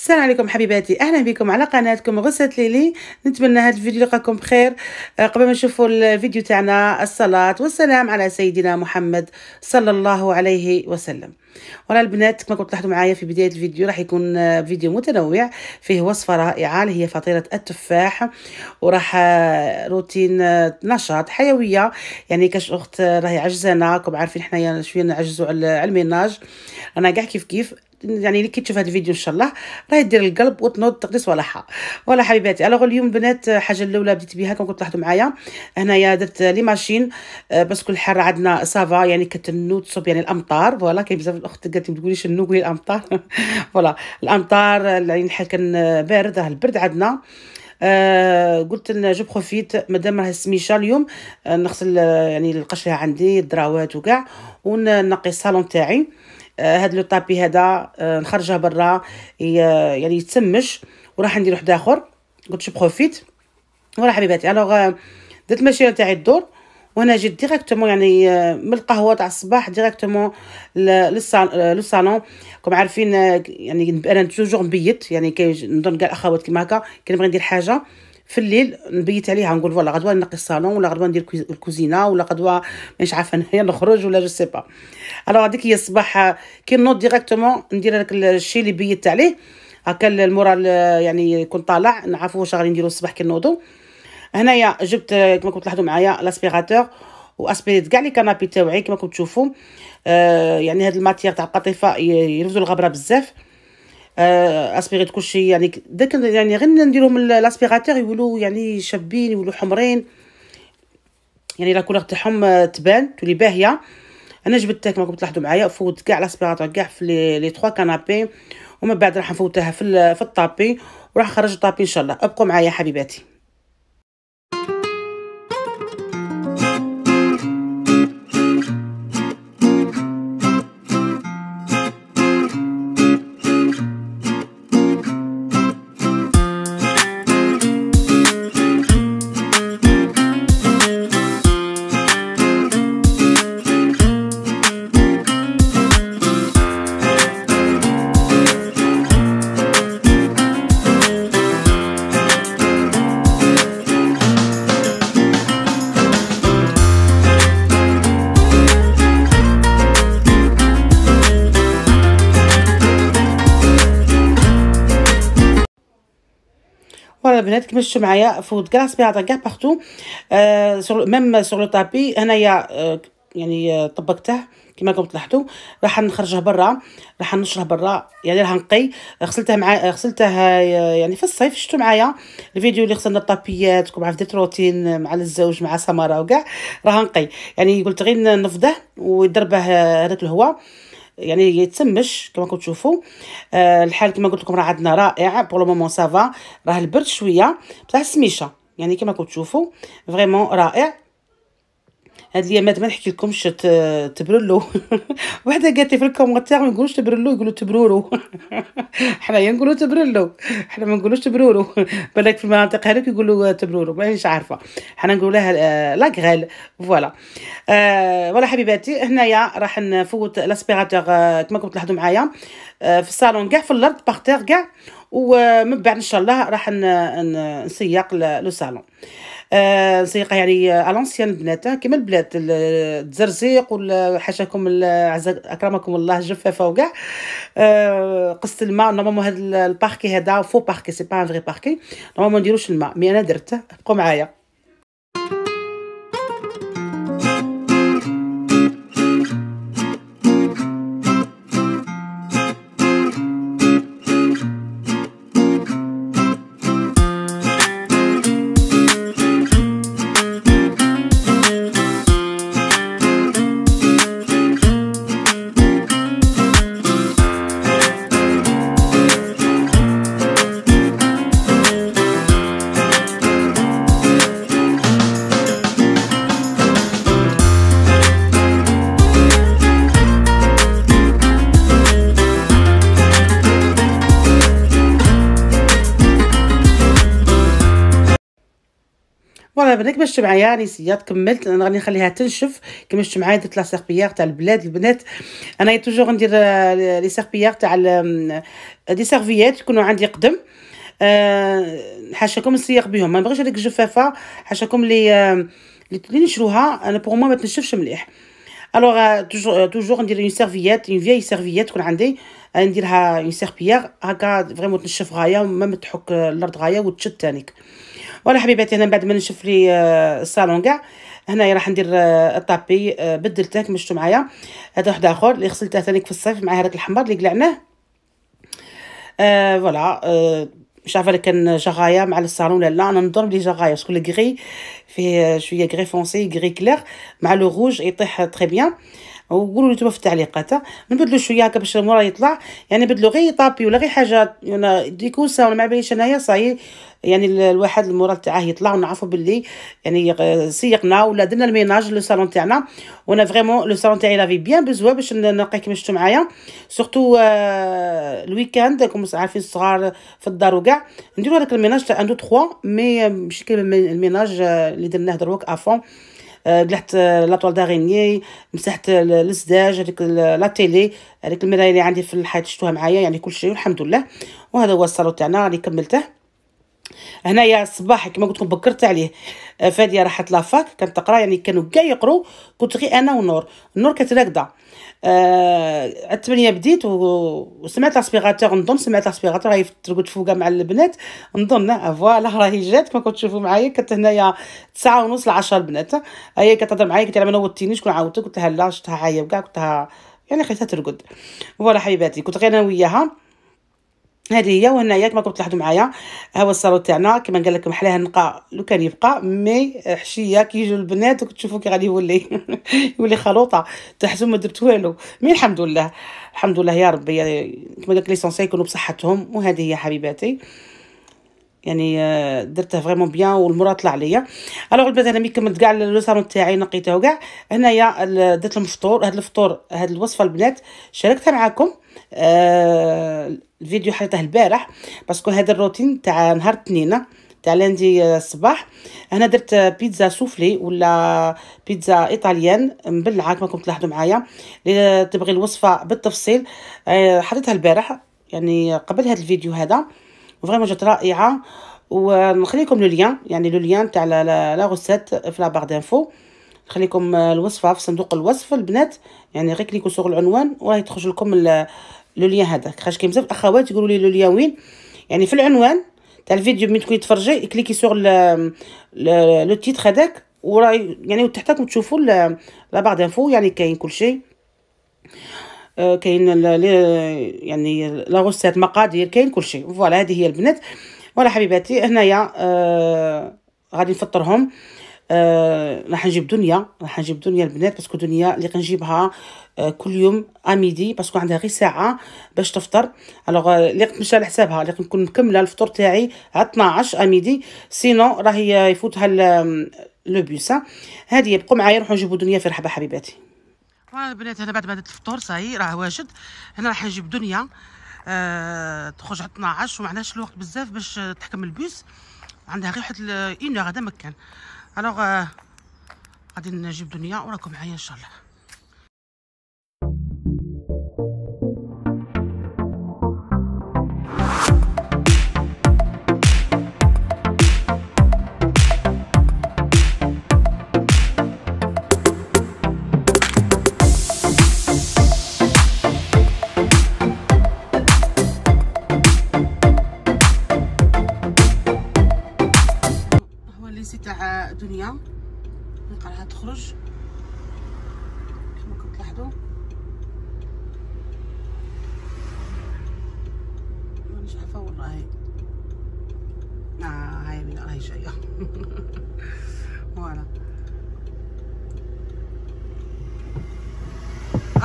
السلام عليكم حبيباتي اهلا بكم على قناتكم غسة ليلي نتمنى هذا الفيديو يلقاكم بخير آه، قبل ما نشوفوا الفيديو تاعنا الصلاه والسلام على سيدنا محمد صلى الله عليه وسلم ولا البنات كما كنت لاحظوا معايا في بدايه الفيديو راح يكون آه، فيديو متنوع فيه وصفه رائعه اللي هي فطيره التفاح وراح آه، روتين نشاط حيويه يعني كاش اخت راهي عجزانه راكم عارفين حنايا شويه نعجزوا على الميناج انا كاع كيف كيف يعني اللي كتشوف هذا الفيديو ان شاء الله راه دير القلب وتنوض تقدس ولا حا ولا حبيباتي الوغ اليوم البنات الحاجه آه، الاولى بديت بها كون قلت معايا هنايا درت لي ماشين آه، بس كل حر عندنا سافا يعني كتنو تصب يعني الامطار فوالا كاين بزاف الاخت قالت لي ما تقوليش النو قولي الامطار فوالا الامطار يعني الحال كان بارد راه البرد عندنا آه قلت ان جو بروفيت مادام راه السميشه اليوم آه نغسل آه، يعني القشره عندي الدراوات وكاع ونقي الصالون تاعي آه، هاد لو طابي هذا آه، نخرجه برا يعني يتسمش وراح ندير واحد اخر قلت شو بروفيت ورا حبيباتي الوغ آه، درت ماشي تاعي الدور وانا جيت ديريكتومون يعني من القهوه تاع الصباح ديريكتومون للصالون كما عارفين يعني انا توجور مبيت يعني كي نظن كاع الاخوات كيما هكا كنبغي ندير حاجه في الليل نبيت عليها نقول فوالا غدوه نقي الصالون ولا غدوه ندير الكوزينه ولا غدوه مانيش عارفه انايا نخرج ولا جو سي با الوغ هذيك هي الصباح كي نوض ديريكتومون ندير هذاك الشيء اللي بيت عليه هكا المورال يعني يكون طالع نعرفوا واش غادي نديروا الصباح كي نوضوا هنايا جبت كما كنت تلاحظوا معايا لاسبيغاتور واسبيريت كاع لي كنابي تاوعي كما كنتو تشوفوا آه يعني هاد الماتيير تاع القطيفه يرفدوا الغبره بزاف آه، كل كلشي يعني داك يعني غير نديرهم لاسبيغاتور يولوا يعني شابين يولوا حمرين يعني لا كولور تاعهم آه، تبان تولي باهيه انا جبتها كما راكم تلاحظوا معايا فوت كاع لاسبيغاتور كاع في لي 3 كانابي ومن بعد راح نفوتها في في الطابي وراح نخرج الطابي ان شاء الله ابقوا معايا حبيباتي بناتك مشوا معايا فود كلاس بيعطى كاع آه، سور ميم سور لو تابي هنايا آه، يعني آه، طبقته كما راكم تلاحظوا راح نخرجه برا راح نشره برا يعني راح نقي غسلته مع غسلته يعني في الصيف شفتوا معايا الفيديو اللي غسلنا الطابيات كما درت روتين مع الزوج مع سمره وكاع راه نقي يعني قلت غير نفضه ويضربه هذاك الهواء يعني يتسمش كما كنتو تشوفوا آه الحال كما قلت لكم راه عندنا رائع بور لو مومون سافا راه البرد شويه بصح سميشه يعني كما كنتو تشوفوا فريمون رائع هاد اليامات ما نحكي لكمش تبرلو وحده قالت لي في الكومونتير ما نقولوش تبرلو يقولوا تبرورو حنايا نقولوا تبرلو حنا ما نقولوش تبرورو بالك في المناطق هذوك يقولوا تبرورو مانيش عارفه حنا نقول لها آه، غريل فوالا آه، فوالا ولا حبيباتي هنايا راح نفوت لاسبيراتور آه، كما كنت تلاحظوا معايا في الصالون كاع في الارض باغ كاع ومن بعد ان شاء الله راح نسيق لو صالون زيقه آه، يعني الونسيان آه، البنات كما البلاد التزرزيق ولا حاشاكم اكرمكم الله جفافه وكاع آه، قصه الماء نورمالمون هذا الباركي هذا فو باركي سي با ان فغي باركي نورمالمون نديروش الماء مي انا درته بقوا معايا هذيك باش معايا راني سيات كملت انا غادي نخليها تنشف شفت معايا درت لا سيربيير تاع البلاد البنات انا توجور ندير آه، لي سيربيير تاع دي سيرفييت يكونوا عندي قدم أه حاشاكم نسيق بهم ما نبغيش هذيك الجفافه حاشاكم لي اللي نشروها انا بوغ ما تنشفش مليح الوغ توجور ندير اون سيرفيات اون فيي سيرفيات تكون عندي نديرها اون سيربيير هكا فريمون تنشف غايه وما تحك الارض غايه وتشد تانيك ولا حبيباتي انا بعد ما نشف لي الصالون كاع هنايا راح ندير الطابي بدلته كيما شفتوا معايا هذا واحد اخر اللي غسلته ثانيك في الصيف مع هذاك الحمر اللي قلعناه آه فوالا آه مش عارفه كان جغايه مع الصالون ولا لا انا نظن بلي جغايه شغل غري فيه شويه غري فونسي غري كلير مع لو روج يطيح تري بيان وقولوا لي في التعليقات نبدلو شويه هكا باش المورا يطلع يعني بدلوا غير طابي ولا غير حاجه ديكوسا ولا ما باليش انايا صاي يعني الواحد المورا تاعه يطلع ونعرفوا باللي يعني سيقنا ولا درنا الميناج لو تاعنا وانا فريمون لو صالون تاعي لافي بيان بزوا باش نلقى كيما شفتوا معايا سورتو الويكاند راكم عارفين الصغار في الدار وكاع نديرو هذاك الميناج تاع اندو 3 مي ماشي كيما الميناج اللي درناه دروك افون آه، قلعت آه، لاطوال داغيني مسحت الزداج هذيك لا تيلي هذيك المرايه اللي عندي في الحيط شفتوها معايا يعني كل شيء والحمد لله وهذا هو الصالون تاعنا اللي كملته هنايا الصباح كما قلت لكم بكرت عليه آه، فاديه راحت لافاك كانت تقرا يعني كانوا كاع يقروا كنت غير انا ونور نور كانت راكده آه الثمانيه بديت وسمعت لاسبيغاتور نظن سمعت لاسبيغاتور راهي ترقد فوقه مع البنات نظن آه، فوالا راهي جات كما كنت تشوفوا معايا كانت هنايا 9 ونص ل 10 البنات هي كتهضر معايا قلت لها ما نوتيني شكون عاودتك قلت لها لا شفتها عايا وكاع قلت لها يعني خليتها ترقد فوالا حبيباتي كنت غير انا وياها هذه هي وهنايا كما كنت تلاحظوا معايا ها هو الصالون تاعنا كما قال لكم حلاها نقا لو كان يبقى مي حشيه كي يجوا البنات وكتشوفوا كي غادي يولي يولي خلوطه تحسوا ما درت والو مي الحمد لله الحمد لله يا ربي كما قال لك ليسونسيال يكونوا بصحتهم وهذه هي حبيباتي يعني آه، درته فريمون بيان والمراه طلع ليا الوغ البنات انا مي كملت كاع لو تاعي نقيته كاع هنايا درت الفطور فطور هذا الفطور هذه الوصفه البنات شاركتها معاكم آه، الفيديو حطيته البارح باسكو هذا الروتين تاع نهار تنينة تاع لندي الصباح انا درت بيتزا سوفلي ولا بيتزا ايطاليان مبلعه كما كنت تلاحظوا معايا اللي تبغي الوصفه بالتفصيل آه حطيتها البارح يعني قبل هذا الفيديو هذا فريمون جات رائعه ونخليكم لو ليان يعني لو ليان تاع لا روسيت في لا بار دانفو نخليكم الوصفه في صندوق الوصف البنات يعني غير كليكو سوغ العنوان وراه تخرج لكم لوليا هذاك خاش بزاف الاخوات يقولوا لي لوليا وين يعني في العنوان تاع الفيديو ملي تكوني تفرجي كليكي سوغ لو تيتر هذاك وراه يعني تحتكم تشوفوا لا بار دانفو يعني كاين كلشي آه كاين يعني لا غوسيت مقادير كاين كلشي فوالا هذه هي البنات ولا حبيباتي هنايا آه، غادي نفطرهم آه، راح نجيب دنيا راح نجيب دنيا البنات باسكو دنيا اللي كنجيبها آه، كل يوم اميدي آه، باسكو عندها غير ساعه باش تفطر الوغ اللي قمت على حسابها اللي كنكون مكمله الفطور تاعي على 12 اميدي سينو راهي يفوتها لو بوس هذه يبقوا معايا نروحوا نجيبوا دنيا في رحبه حبيباتي البنات هنا بعد ما الفطور صاي راه واجد هنا راح نجيب دنيا آه تخرج على 12 وما عندهاش الوقت بزاف باش تحكم البوس عندها غير واحد اون غدا مكان الوغ غادي نجيب دنيا وراكم معايا ان شاء الله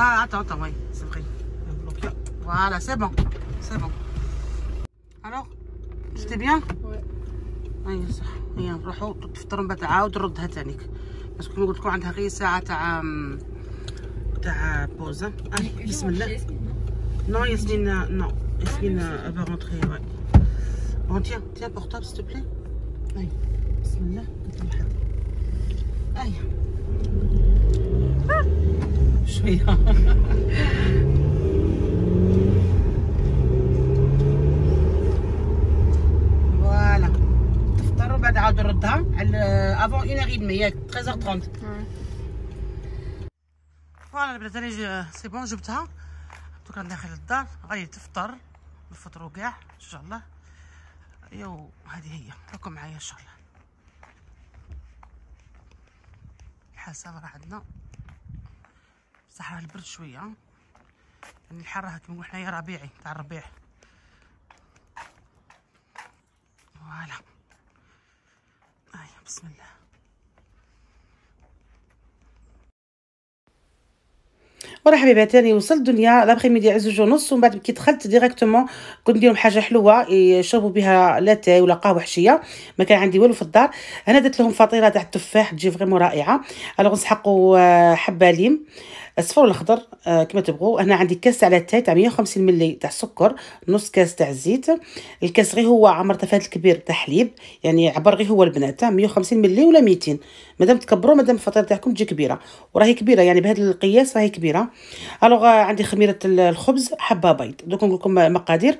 Ah, attends, attends, oui, c'est vrai. Voilà, c'est bon. C'est bon. Alors, c'était bien? ça. اي صح. هي نروحو تفطر من بعد تعاود ردها تانيك. باسكو il قلت a que تاع تاع mm, hein. ah, Non, Yasmine, euh, non. Yasmine euh, va rentrer, ouais. Bon, tiens, tiens, toi s'il te plaît. Aïe. Bismillah. Aïe. شويه فوالا تفطر وبعد عاود نردها على افون اون اغ دمي ياك 13h30 فوالا البنات سي بون جبتها دوكا داخل الدار غادي تفطر نفطرو كاع ان شاء الله يو هذه هي راكم معايا ان شاء الله الحاسه راه عندنا صح راه البرد شويه يعني الحر راه كيما حنايا ربيعي تاع الربيع فوالا هيا أيوة، بسم الله ورا حبيباتي وصلت دنيا لابخي ميدي عز زوج ونص ومن بعد كي دخلت ديريكتومون كنت نديرهم حاجه حلوه يشربوا بها لاتاي ولا قهوه حشيه ما كان عندي والو في الدار انا درت لهم فطيره تاع التفاح تجي فريمون رائعه الوغ نسحقوا آه، حبه ليم الصفر والاخضر آه، كما تبغوا هنا عندي كاس تاع التاي تاع 150 ملي تاع السكر نص كاس تاع الزيت الكاس غير هو عمر تفات الكبير تاع حليب يعني عبر غير هو البنات تاع 150 ملي ولا 200 مادام تكبروا مادام الفطيره تاعكم تجي كبيره وراهي كبيره يعني بهذا القياس راهي كبيره الوغ آه، عندي خميره الخبز حبه بيض دوك نقول لكم آه، مقادير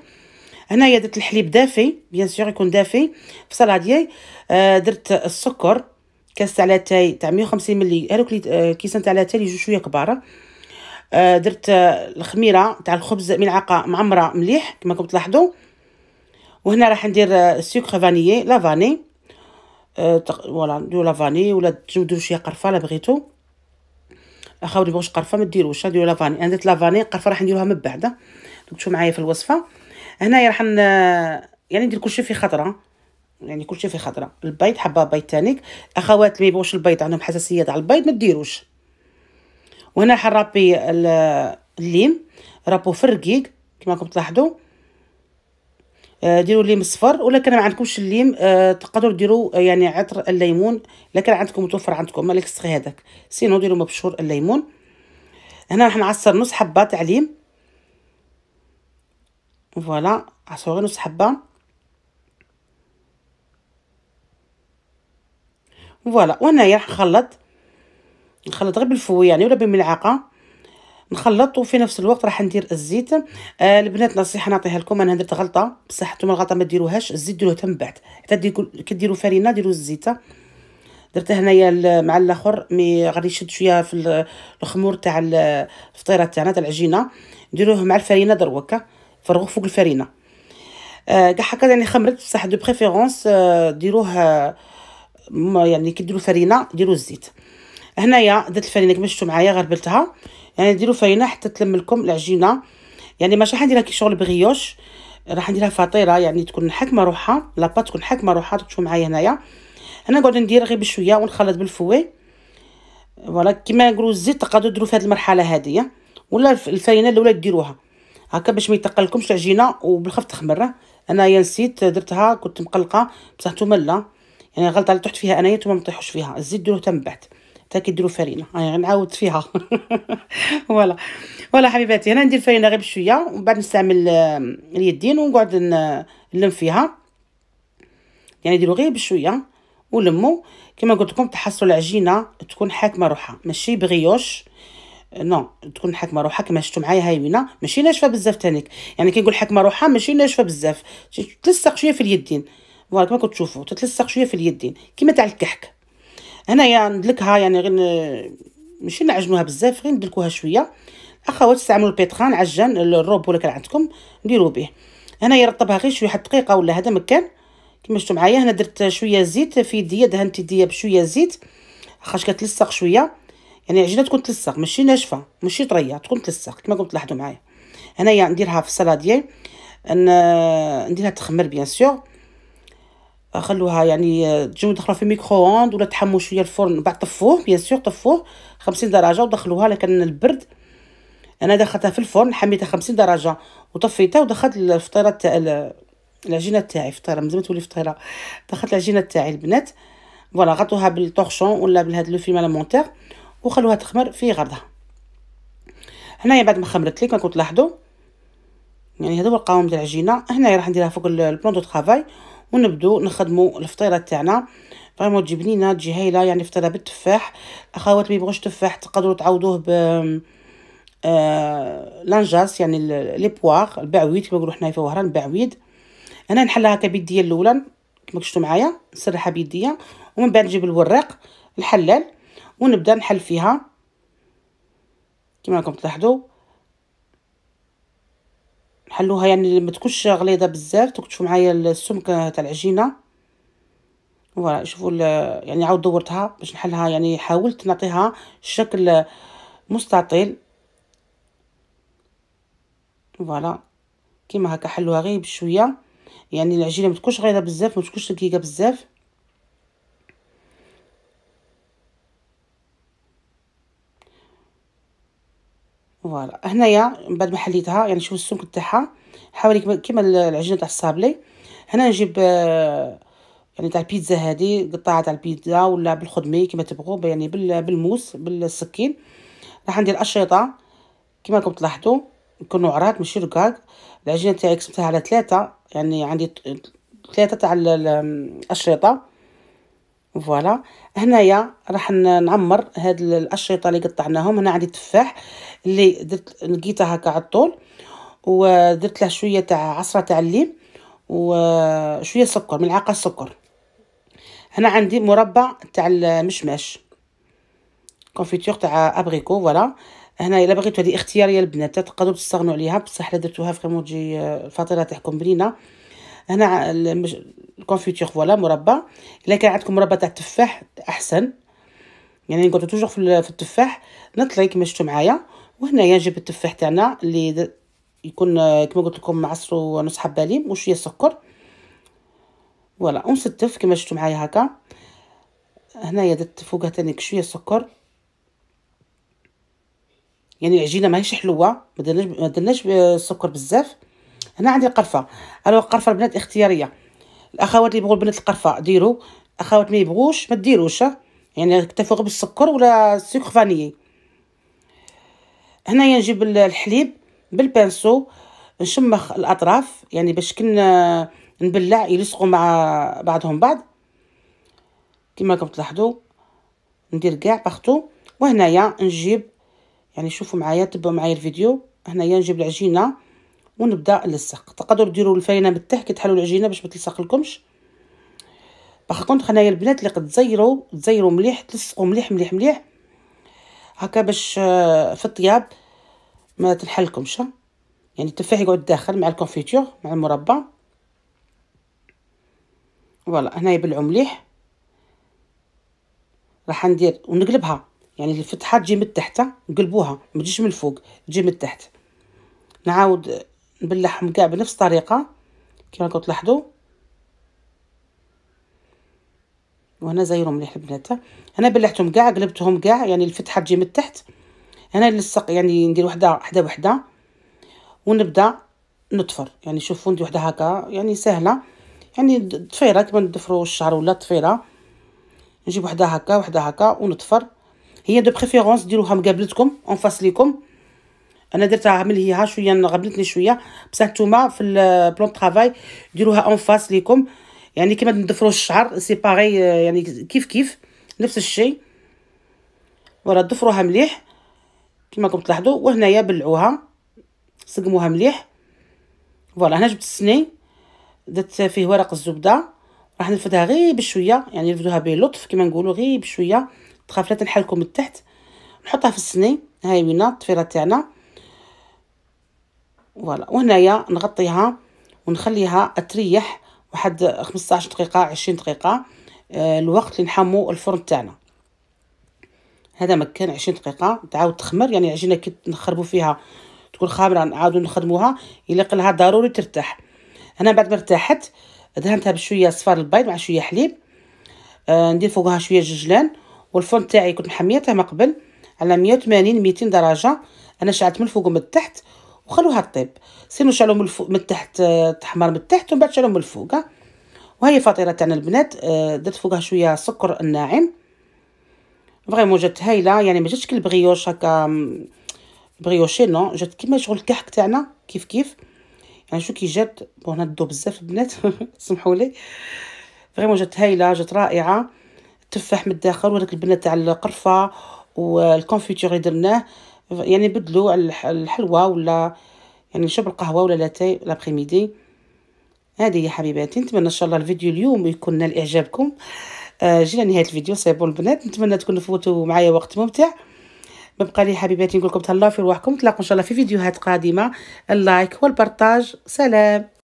هنايا درت الحليب دافي بيان سور يكون دافي في صلاه ديالي درت السكر كاس تاع لاتاي تاع 150 ملي هذوك كيسان تاع لاتاي لي اللي آه، شويه كبار آه، درت آه، الخميره تاع الخبز ملعقه معمره مليح كما راكم تلاحظوا وهنا راح ندير سكر فانيي لا فاني آه فوالا نديرو لا فاني ولا تجبدوا شويه قرفه لا بغيتو خاوتي بغوش قرفه ما ديروش ديروا لافاني انا درت لافاني القرفه راح نديروها من بعد دونك معايا في الوصفه هنايا راح يعني ندير كلشي في خطره يعني كلشي فيه خضره البيض حبه بيض تانيك اخوات اللي يبغوش البيض عندهم حساسيه على البيض ما ديروش وهنا حرابي الليم رابو في الرقيق كما راكم تلاحظوا آه، ديروا الليم صفر ولا كان ما عندكمش الليم آه، تقدروا ديروا آه، يعني عطر الليمون لكن عندكم متوفر عندكم مالك الصغي هذاك سينو ديروا مبشور الليمون هنا راح نعصر نص حبه تاع الليم فوالا عصروا نص حبه فوالا وهنايا راح نخلط نخلط غير بالفوي يعني ولا بالملعقه نخلط وفي نفس الوقت راح ندير الزيت آه البنات نصيحه نعطيها لكم انا درت غلطه بصح نتوما الغلطه ما ديروهاش الزيت ديروه تم بعد حتى كديروا فرينه ديروا الزيت درت هنايا مع الاخر مي غادي يشد شويه في الخمور تاع الفطيره تاعنا تاع العجينه نديروه مع الفرينه دروكا فرغوه فوق الفرينه آه، كاع آه هكا يعني خمرت بصح دو بريفيرونس آه ديروه يعني كي ديروا فرينه ديروا الزيت هنايا درت الفرينه كما شفتوا معايا غربلتها يعني ديروا فرينه حتى تلم لكم العجينه يعني ماشي راح نديرها كي شغل بغيوش راح نديرها فطيره يعني تكون حكمه روحها لاباط تكون حكمه روحها تشوفوا معايا هنايا هنا نقعد ندير غير بشويه ونخلط بالفوي فوالا كيما نقولوا الزيت تقدروا ديروا في هذه المرحله هذه ولا الفرينه الاولى ديروها هكا باش ما يتقلكمش العجينه وبالخف تخمر انايا نسيت درتها كنت مقلقه بصح نتوما لا يعني الغلطه اللي طحت فيها انايا نتوما ما تطيحوش فيها الزيت ديروه تم بعد حتى كيديروا فرينه هاي آه، يعني غنعاود فيها فوالا فوالا حبيباتي انا ندير فرينه غير بشويه ومن بعد نستعمل آه، اليدين ونقعد نلم فيها يعني ديروا غير بشويه ولموا كما قلت لكم تحصلوا العجينه تكون حاكمه روحها ماشي بغيوش نو تكون حاكمه روحها كما شفتوا معايا هايونه ماشي ناشفه بزاف تانيك يعني نقول حاكمه روحها ماشي ناشفه بزاف تلصق شويه في اليدين وراكم كتشوفوا تتلصق شويه في اليدين كيما تاع الكحك هنايا يعني ندلكها يعني غير ماشي نعجنوها بزاف غير ندلكوها شويه اخوات استعملوا البيتخان عجان الروب ولا كان عندكم نديروا به هنايا رطبها غير شويه واحد دقيقه ولا هذا مكان كما شفتوا معايا هنا درت شويه زيت في يديا دهنت يديا بشويه زيت خاش كتلصق شويه يعني العجينه تكون تلصق ماشي ناشفه ماشي طريه تكون تلصق كما قلت لاحظوا معايا هنايا نديرها في السلاديه نديرها تخمر بيان سور خلوها يعني تجيو دخلوها في الميكرو اوند ولا تحموا شويه الفرن بعد طفوه بيان سور طفوه 50 درجه ودخلوها لكن البرد انا دخلتها في الفرن حميتها 50 درجه وطفيتها ودخلت الفطيره تاع العجينه تاعي فطيره مزال تولي فطيره دخلت العجينه تاعي البنات فوالا غطوها بالطورشون ولا بهذا لو فيما المونتير وخلوها تخمر في غرضها هنايا بعد ما خمرت لي كنتو تلاحظوا يعني هذا هو القوام ديال العجينه هنايا راح نديرها فوق البلون دو طرافاي ونبدو نخدمو الفطيره تاعنا فريمون تجي بنينه تجي هايله يعني فطيره بالتفاح اخوات ما يبغوش تفاح تقدروا تعوضوه ب آه لانجاس يعني لي بواغ البعويد كما نقولوا حنايا في وهران البعويد انا نحلها هكا بيديا الاولى كما شفتوا معايا نسرحها بيديا ومن بعد نجيب الوراق الحلال ونبدا نحل فيها كما راكم تلاحظوا حلوها يعني ما تكونش غليظه بزاف تكتشفوا معايا السمك تاع العجينه فوالا شوفوا يعني عاود دورتها باش نحلها يعني حاولت نعطيها شكل مستطيل فوالا كيما هكا حلوها غير بشويه يعني العجينه ما تكونش غليظه بزاف ما تكونش دقيقه بزاف فوالا هنايا من بعد ما حليتها يعني شوف السمك تاعها حوالي كيما العجينه تاع الصابلي هنا نجيب آه، يعني تاع البيتزا هذه قطعه تاع البيتزا ولا بالخدمي كيما تبغوا يعني بالموس بالسكين راح ندير اشرطه كيما راكم تلاحظوا يكونوا عرات ماشي رقاق العجينه تاعي قسمتها على ثلاثه يعني عندي ثلاثه تاع الاشرطه فوالا هنايا راح نعمر هاد الاشرطه اللي قطعناهم هنا عندي تفاح اللي درت لقيته هكا على الطول ودرت له شويه تاع عصره تاع الليم وشويه سكر ملعقه سكر هنا عندي مربع تاع المشماش كونفيتور تاع ابريكو فوالا هنا الا بغيتو هذه اختياريه البنات تقدروا تستغنوا عليها بصح الا درتوها فريمون تجي الفطيره آه، تاعكم بنينه هنا كونفيتير فوالا مربى الا كان عندكم مربى تاع التفاح احسن يعني نقعدو توجور في التفاح نطلي كما شفتوا معايا وهنايا نجيب التفاح تاعنا اللي يكون كما قلت لكم معصرو نص حبه ليم وشويه سكر فوالا ونستف كما شفتوا معايا هكا هنايا درت فوقها ثاني شويه سكر يعني العجينه ماهيش حلوه ما درناش ما درناش السكر بزاف هنا عندي قرفه الو قرفه البنات اختياريه الاخوات اللي يبغوا البنات القرفه ديروا الاخوات ما يبغوش ما ديروش يعني اكتفوا غير بالسكر ولا السكر فانيي هنايا نجيب الحليب بالبانسو نشمخ الاطراف يعني باش كن نبلع يلصقوا مع بعضهم بعض كما راكم تلاحظوا ندير كاع باختو وهنايا نجيب يعني شوفوا معايا تبعوا معايا الفيديو هنايا نجيب العجينه ونبدا نلصق تقدروا ديروا الفرينه من كي تحلوا العجينه باش ما تلصقلكمش باغ كونط خنايا البنات اللي قد تزيروا تزيروا مليح تلصقوا مليح مليح مليح هكا باش آه، في الطياب ما تنحلكمش يعني التفاح يقعد داخل مع الكونفيتور مع المربى فوالا هنا يبلعوا مليح راح ندير ونقلبها يعني الفتحه تجي من تحت نقلبوها ما تجيش من الفوق تجي من تحت نعاود نبلعهم كاع بنفس الطريقه كما راكم تلاحظوا وهنا زيروا مليح البنات انا بلعتهم كاع قلبتهم كاع يعني الفتحه تجي من التحت انا نلصق يعني ندير وحده وحده وحده ونبدا نطفر يعني شوفوا ندير وحده هكا يعني سهله يعني طفيره كما ندفروا الشعر ولا طفيره نجيب وحده هكا وحده هكا ونطفر هي دو بريفيرونس ديروها مقابلتكم اون فاس ليكم انا درتها عاملها شويه يعني غبنتني شويه بصح نتوما في البلون طرافاي ديروها اون فاس ليكم يعني كيما ندفروا الشعر سي باغي يعني كيف كيف نفس الشيء ورا ضفروها مليح كيما راكم تلاحظوا وهنايا بلعوها سقموها مليح فوالا هنا جبت السني درت فيه ورق الزبده راح نرفدها غير بشويه يعني نرفدوها بلطف كيما نقولوا غير بشويه تخاف لا تنحل من التحت نحطها في السني هاي وينا الطفيله تاعنا فوالا وهنايا نغطيها ونخليها تريح واحد 15 دقيقه 20 دقيقه آه، الوقت اللي نحمو الفرن تاعنا هذا مكان 20 دقيقه تعاود تخمر يعني العجينه كي نخربوا فيها تكون خامره نعاودو نخدموها الا قلها ضروري ترتاح انا بعد ما ارتاحت دهنتها بشويه صفار البيض مع شويه حليب آه ندير فوقها شويه ججلان والفرن تاعي كنت محميته من قبل على 180 200 درجه انا شعلت من فوق ومن تحت وخلوها تطيب سينو شعلهم من الفوق من تحت تحمر آه، من تحت ومن بعد شعلهم من الفوق وهي فطيره تاعنا البنات آه، درت فوقها شويه سكر ناعم فريمون جات هايله يعني ما جاتش كالبغيوش هكا بريوشي نو جات كيما شغل الكحك تاعنا كيف كيف يعني شو كي جات بون هنا الضو بزاف البنات سمحوا لي فريمون جات هايله جات رائعه التفاح من الداخل وهاداك البنات تاع القرفه والكونفيتور اللي درناه يعني بدلوا الحلوى ولا يعني شرب القهوه ولا لاتاي لابخي ميدي هذه يا حبيباتي نتمنى ان شاء الله الفيديو اليوم يكون نال اعجابكم آه جينا نهايه الفيديو سي البنات نتمنى تكونوا فوتوا معايا وقت ممتع ببقى لي حبيباتي نقول لكم تهلاو في رواحكم نتلاقوا ان شاء الله في فيديوهات قادمه اللايك والبرتاج سلام